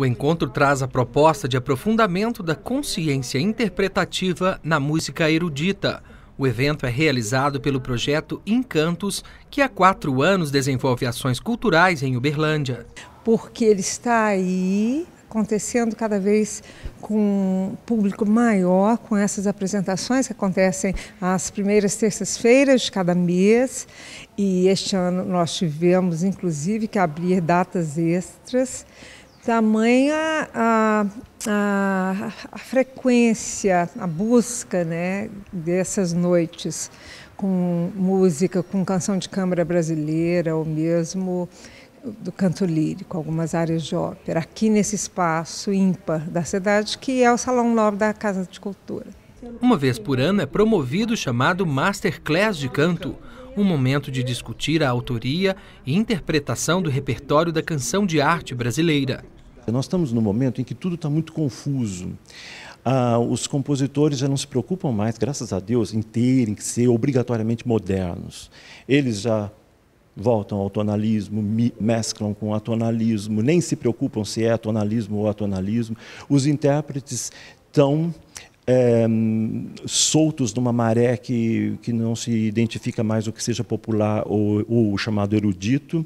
O encontro traz a proposta de aprofundamento da consciência interpretativa na música erudita. O evento é realizado pelo projeto Encantos, que há quatro anos desenvolve ações culturais em Uberlândia. Porque ele está aí acontecendo cada vez com um público maior, com essas apresentações que acontecem às primeiras terças-feiras de cada mês. E este ano nós tivemos, inclusive, que abrir datas extras tamanha a, a, a, frequência, a busca né, dessas noites com música, com canção de câmara brasileira ou mesmo do canto lírico, algumas áreas de ópera, aqui nesse espaço ímpar da cidade, que é o Salão Nobre da Casa de Cultura. Uma vez por ano é promovido o chamado Masterclass de Canto, um momento de discutir a autoria e interpretação do repertório da canção de arte brasileira. Nós estamos num momento em que tudo está muito confuso. Ah, os compositores já não se preocupam mais, graças a Deus, em terem que ser obrigatoriamente modernos. Eles já voltam ao tonalismo, mesclam com atonalismo, nem se preocupam se é atonalismo ou atonalismo. Os intérpretes estão é, eh, soltos numa maré que, que não se identifica mais o que seja popular ou, ou o chamado erudito.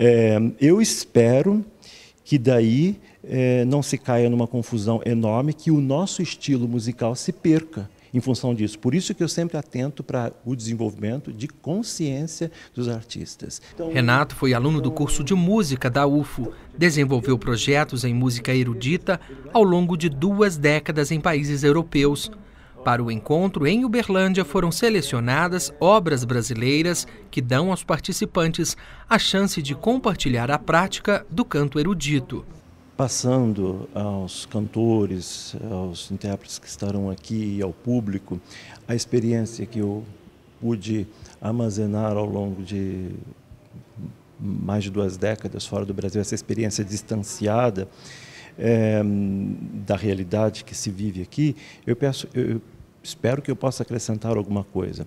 É, eu espero que daí é, não se caia numa confusão enorme, que o nosso estilo musical se perca em função disso. Por isso que eu sempre atento para o desenvolvimento de consciência dos artistas. Então, Renato foi aluno do curso de música da UFO. Desenvolveu projetos em música erudita ao longo de duas décadas em países europeus. Para o encontro em Uberlândia foram selecionadas obras brasileiras que dão aos participantes a chance de compartilhar a prática do canto erudito. Passando aos cantores, aos intérpretes que estarão aqui e ao público, a experiência que eu pude armazenar ao longo de mais de duas décadas fora do Brasil, essa experiência distanciada, é, da realidade que se vive aqui, eu, peço, eu espero que eu possa acrescentar alguma coisa.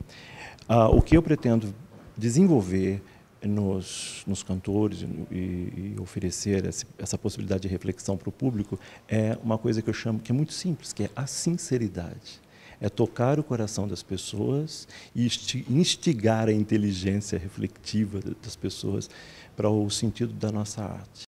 Ah, o que eu pretendo desenvolver nos, nos cantores e, e oferecer essa, essa possibilidade de reflexão para o público é uma coisa que eu chamo que é muito simples, que é a sinceridade é tocar o coração das pessoas e instigar a inteligência reflexiva das pessoas para o sentido da nossa arte.